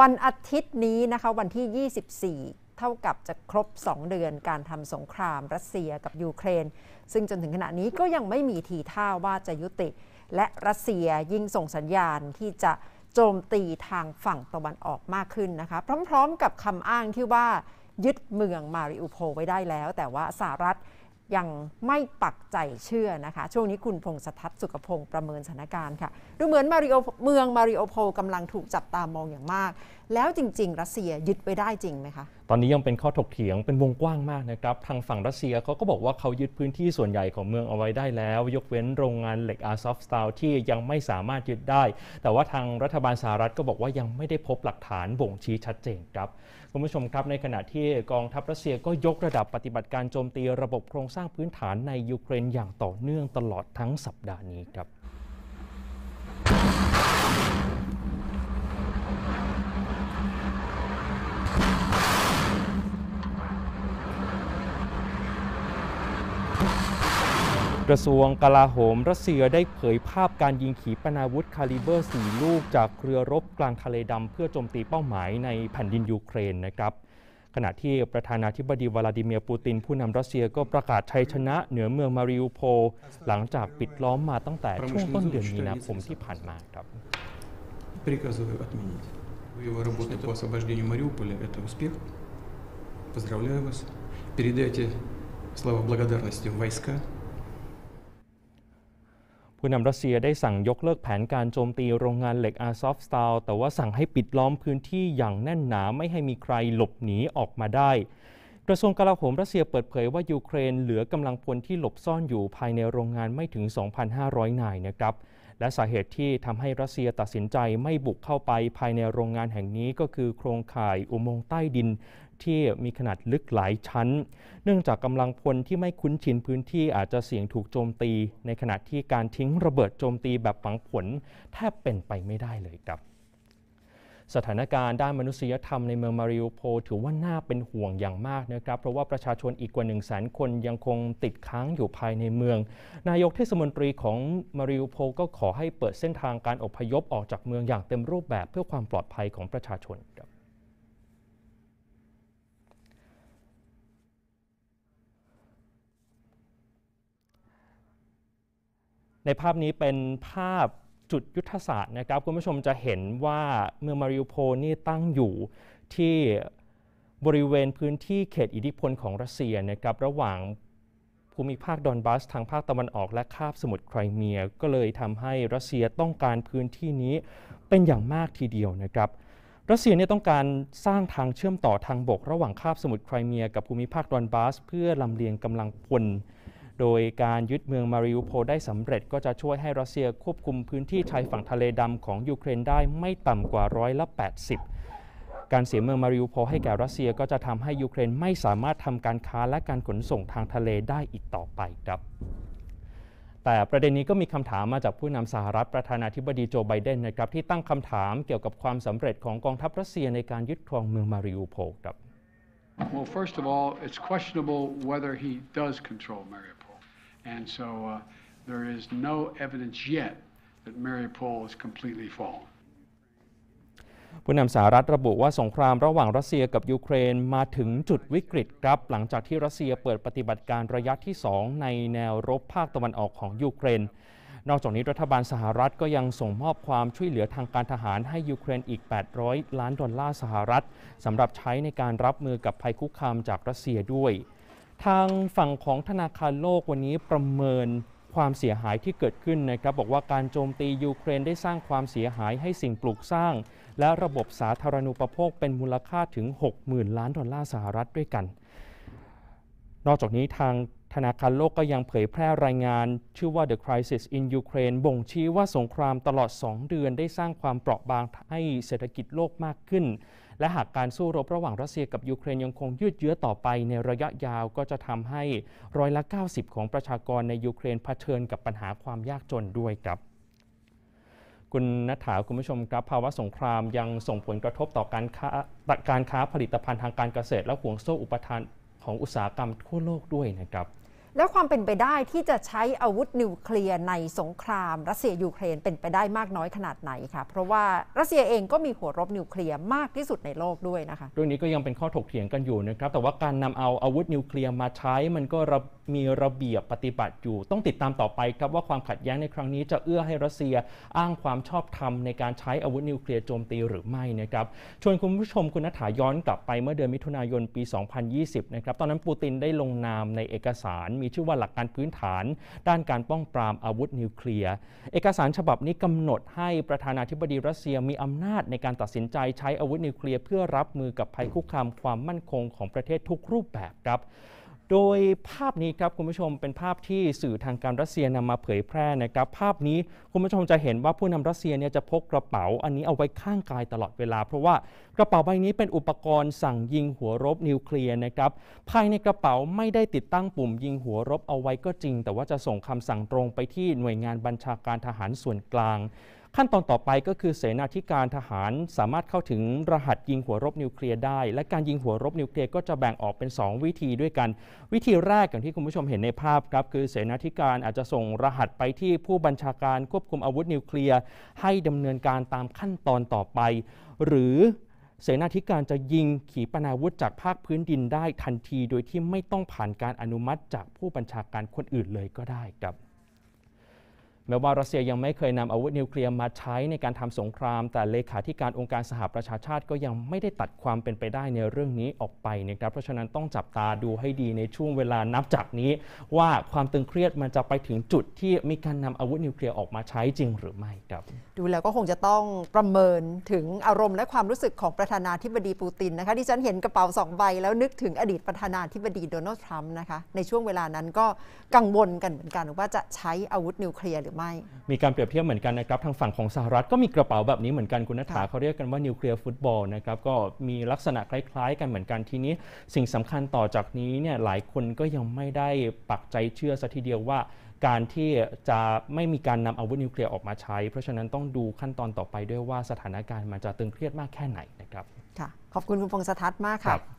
วันอาทิตย์นี้นะคะวันที่ 24 เท่ากับจะครบ 2 เดือนการทำสงคราม รัสเซียกับยูเครน ซึ่งจนถึงขณะนี้ก็ยังไม่มีทีท่าว่าจะยุติและรัสเซียยิ่งส่งสัญญาณที่จะโจมตีทางฝั่งตะวันออกมากขึ้นนะคะพร้อมๆ กับคำอ้างที่ว่ายึดเมืองมาริอุโพไว้ได้แล้ว แต่ว่าสหรัฐยังไม่ปักใจเชื่อนะคะ ช่วงนี้คุณพงศทัศน์สุขพงศ์ประเมินสถานการณ์ค่ะ ดูเหมือนมาริโอเมือง มาริโอโพกำลังถูกจับตามองอย่างมาก แล้วจริงๆรัสเซียยึดไว้ได้จริงไหมคะตอนนี้ยังเป็นข้อถกเถียงเป็นวงกว้างมากนะครับทางฝั่งรัสเซียเขาก็บอกว่าเขายึดพื้นที่ส่วนใหญ่ของเมืองเอาไว้ได้แล้ว ยกเว้นโรงงานเหล็กอาซอฟสตาลที่ยังไม่สามารถยึดได้ แต่ว่าทางรัฐบาลสหรัฐก็บอกว่ายังไม่ได้พบหลักฐานบ่งชี้ชัดเจนครับคุณผู้ชมครับในขณะที่กองทัพรัสเซียก็ยกระดับปฏิบัติการโจมตีระบบโครงสร้างพื้นฐานในยูเครน อย่างต่อเนื่องตลอดทั้งสัปดาห์นี้ครับกระทรวงกลาโหมรัสเซียได้เผยภาพการยิงขีปนาวุธคาลิเบอร์ 4 ลูกจากเรือรบกลางทะเลดำเพื่อโจมตีเป้าหมายในแผ่นดินยูเครนนะครับ ขณะที่ประธานาธิบดีวลาดิเมียร์ปูตินผู้นำรัสเซียก็ประกาศชัยชนะเหนือเมืองมาริอูโพหลังจากปิดล้อมมาตั้งแต่ช่วงต้นเดือนมีนาคมที่ผ่านมาครับสลา к บ б л а г о д а р н о с т войска, ผู้นำรัสเซียได้สั่งยกเลิกแผนการโจมตีโรงงานเหล็กอาซอฟสตาลแต่ว่าสั่งให้ปิดล้อมพื้นที่อย่างแน่นหนาไม่ให้มีใครหลบหนีออกมาได้ กระทรวงกลาโหมรัสเซียเปิดเผยว่า ยูเครนเหลือกำลังพลที่หลบซ่อนอยู่ภายในโรงงานไม่ถึง 2,500 นายนะครับและสาเหตุที่ทำให้รัสเซียตัดสินใจไม่บุกเข้าไปภายในโรงงานแห่งนี้ก็คือโครงข่ายอุโมงค์ใต้ดินที่มีขนาดลึกหลายชั้น เนื่องจากกำลังพลที่ไม่คุ้นชินพื้นที่อาจจะเสี่ยงถูกโจมตี ในขณะที่การทิ้งระเบิดโจมตีแบบฝังผล แทบเป็นไปไม่ได้เลยครับ สถานการณ์ด้านมนุษยธรรมในเมืองมาริโอโพถือว่าน่าเป็นห่วงอย่างมากนะครับ เพราะว่าประชาชนอีกกว่า1นึ่งแสนคนยังคงติดค้างอยู่ภายในเมือง นายกเทศมนตรีของมาริโอโพก็ขอให้เปิดเส้นทางการอพยพออกจากเมืองอย่างเต็มรูปแบบเพื่อความปลอดภัยของประชาชนครับในภาพนี้เป็นภาพจุดยุทธศาสตร์นะครับคุณผู้ชมจะเห็นว่าเมืองมาริโพนี่ตั้งอยู่ที่บริเวณพื้นที่เขตอิทธิพลของรัสเซียนะครับระหว่างภูมิภาคดอนบัสทางภาคตะวันออกและคาบสมุทรไครเมีย ก็เลยทำให้รัสเซียต้องการพื้นที่นี้เป็นอย่างมากทีเดียวนะครับรัสเซียเนี่ยต้องการสร้างทางเชื่อมต่อทางบก ระหว่างคาบสมุทรไครเมีย กับภูมิภาคดอนบัสเพื่อลำเลียงกำลังพลโดยการยึดเมืองมาริอุโพได้สำเร็จก็จะช่วยให้รัสเซียควบคุมพื้นที่ชายฝั่งทะเลดำของยูเครนได้ไม่ต่ำกว่าร้อยละ80 การเสียเมืองมาริอุโพให้แก่รัสเซียก็จะทำให้ยูเครนไม่สามารถทำการค้าและการขนส่งทางทะเลได้อีกต่อไปครับ แต่ประเด็นนี้ก็มีคำถามมาจากผู้นำสหรัฐประธานาธิบดีโจไบเดนนะครับที่ตั้งคำถามเกี่ยวกับความสำเร็จของกองทัพรัสเซียในการยึดครองเมืองมาริอุโพครับ Well, first of all, it's questionable whether he does control Mariupol. And so uh, there is no evidence yet that Mariupol is completely fallen. ผู้นำสหรัฐระบุว่าสงครามระหว่างรัสเซียกับยูเครนมาถึงจุดวิกฤตครับหลังจากที่รัสเซียเปิดปฏิบัติการระยะที่ 2 ในแนวรบภาคตะวันออกของยูเครน นอกจากนี้รัฐบาลสหรัฐก็ยังส่งมอบความช่วยเหลือทางการทหารให้ยูเครนอีก 800 ล้านดอลลาร์สหรัฐสำหรับใช้ในการรับมือกับภัยคุกคามจากรัสเซียด้วยทางฝั่งของธนาคารโลกวันนี้ประเมินความเสียหายที่เกิดขึ้นนะครับบอกว่าการโจมตียูเครนได้สร้างความเสียหายให้สิ่งปลูกสร้าง และระบบสาธารณูปโภคเป็นมูลค่าถึง 60,000 ล้านดอลลาร์สหรัฐด้วยกัน นอกจากนี้ทางธนาคารโลกก็ยังเผยแพร่รายงาน ชื่อว่า The Crisis in Ukraine บ่งชี้ว่าสงครามตลอด 2 เดือนได้สร้างความเปราะบางให้เศรษฐกิจโลกมากขึ้นและหากการสู้รบระหว่างรัสเซียกับยูเครนยังคงยืดเยื้อต่อไปในระยะยาวก็จะทำให้ร้อยละ 90 ของประชากรในยูเครนเผชิญกับปัญหาความยากจนด้วยครับ คุณนัฐาคุณผู้ชมครับภาวะสงครามยังส่งผลกระทบต่อการค้าการค้าผลิตภัณฑ์ทางการเกษตรและห่วงโซ่อุปทานของอุตสาหกรรมทั่วโลกด้วยนะครับและความเป็นไปได้ที่จะใช้อาวุธนิวเคลียร์ในสงคราม รัสเซียยูเครนเป็นไปได้มากน้อยขนาดไหนคะเพราะว่ารัสเซียเองก็มีหัวรบนิวเคลียร์มากที่สุดในโลกด้วยนะคะเรื่องนี้ก็ยังเป็นข้อถกเถียงกันอยู่นะครับ แต่ว่าการนำเอาอาวุธนิวเคลียร์มาใช้ มันก็มีระเบียบปฏิบัติอยู่ ต้องติดตามต่อไปครับว่าความขัดแย้งในครั้งนี้จะเอื้อให้รัสเซียอ้างความชอบธรรมในการใช้อาวุธนิวเคลียร์โจมตีหรือไม่นะครับ ชวนคุณผู้ชมคุณนัฐาย้อนกลับไปเมื่อเดือนมิถุนายนปี 2020 นะครับ ตอนนั้นปูตินได้ลงนามในเอกสารมีีชื่อว่าหลักการพื้นฐานด้านการป้องปรามอาวุธนิวเคลียร์ เอกสารฉบับนี้กำหนดให้ประธานาธิบดีรัสเซียมีอำนาจในการตัดสินใจใช้อาวุธนิวเคลียร์เพื่อรับมือกับภัยคุกคามความมั่นคงของประเทศทุกรูปแบบครับโดยภาพนี้ครับคุณผู้ชมเป็นภาพที่สื่อทางการรัสเซียนำมาเผยแพร่นะครับ ภาพนี้คุณผู้ชมจะเห็นว่าผู้นำรัสเซียเนี่ยจะพกกระเป๋า อันนี้เอาไว้ข้างกายตลอดเวลา เพราะว่ากระเป๋าใบนี้เป็นอุปกรณ์สั่งยิงหัวรบนิวเคลียร์นะครับภายในกระเป๋าไม่ได้ติดตั้งปุ่มยิงหัวรบเอาไว้ก็จริง แต่ว่าจะส่งคำสั่งตรงไปที่หน่วยงานบัญชาการทหารส่วนกลางขั้นตอนต่อไปก็คือเสนาธิการทหารสามารถเข้าถึงรหัสยิงหัวรบนิวเคลียร์ได้และการยิงหัวรบนิวเคลียร์ก็จะแบ่งออกเป็น 2 วิธีด้วยกัน วิธีแรกอย่างที่คุณผู้ชมเห็นในภาพครับคือเสนาธิการอาจจะส่งรหัสไปที่ผู้บัญชาการควบคุมอาวุธนิวเคลียร์ให้ดำเนินการตามขั้นตอนต่อไป หรือเสนาธิการจะยิงขีปนาวุธจากภาคพื้นดินได้ทันทีโดยที่ไม่ต้องผ่านการอนุมัติ จากผู้บัญชาการคนอื่นเลยก็ได้ครับแม้ว่ารัสเซียยังไม่เคยนำอาวุธนิวเคลียร์มาใช้ในการทำสงคราม แต่เลขาธิการองค์การสหประชาชาติก็ยังไม่ได้ตัดความเป็นไปได้ในเรื่องนี้ออกไปนะครับเพราะฉะนั้นต้องจับตาดูให้ดีในช่วงเวลานับจากนี้ ว่าความตึงเครียดมันจะไปถึงจุดที่มีการนำอาวุธนิวเคลียร์ออกมาใช้จริงหรือไม่ครับ ดูแล้วก็คงจะต้องประเมินถึงอารมณ์และความรู้สึกของประธานาธิบดีปูตินนะคะที่ฉันเห็นกระเป๋าสองใบแล้วนึกถึงอดีตประธานาธิบดีโดนัลด์ทรัมป์นะคะในช่วงเวลานั้นก็กังวลกันเหมือนกันว่าจะใช้อาวุธนิวเคลียร์หรือไม่มีการเปรียบเทียบเหมือนกันนะครับทางฝั่งของสหรัฐก็มีกระเป๋าแบบนี้เหมือนกันคุณนัฐาเขาเรียกกันว่านิวเคลียร์ฟุตบอลนะครับก็มีลักษณะคล้ายๆ กันเหมือนกันทีนี้ สิ่งสำคัญต่อจากนี้เนี่ยหลายคนก็ยังไม่ได้ปักใจเชื่อซะทีเดียวว่า การที่จะไม่มีการนำอาวุธนิวเคลียร์ออกมาใช้ เพราะฉะนั้นต้องดูขั้นตอนต่อไปด้วยว่าสถานการณ์มันจะตึงเครียดมากแค่ไหนนะครับ ค่ะขอบคุณคุณพงษ์สัศ์มากค่ะ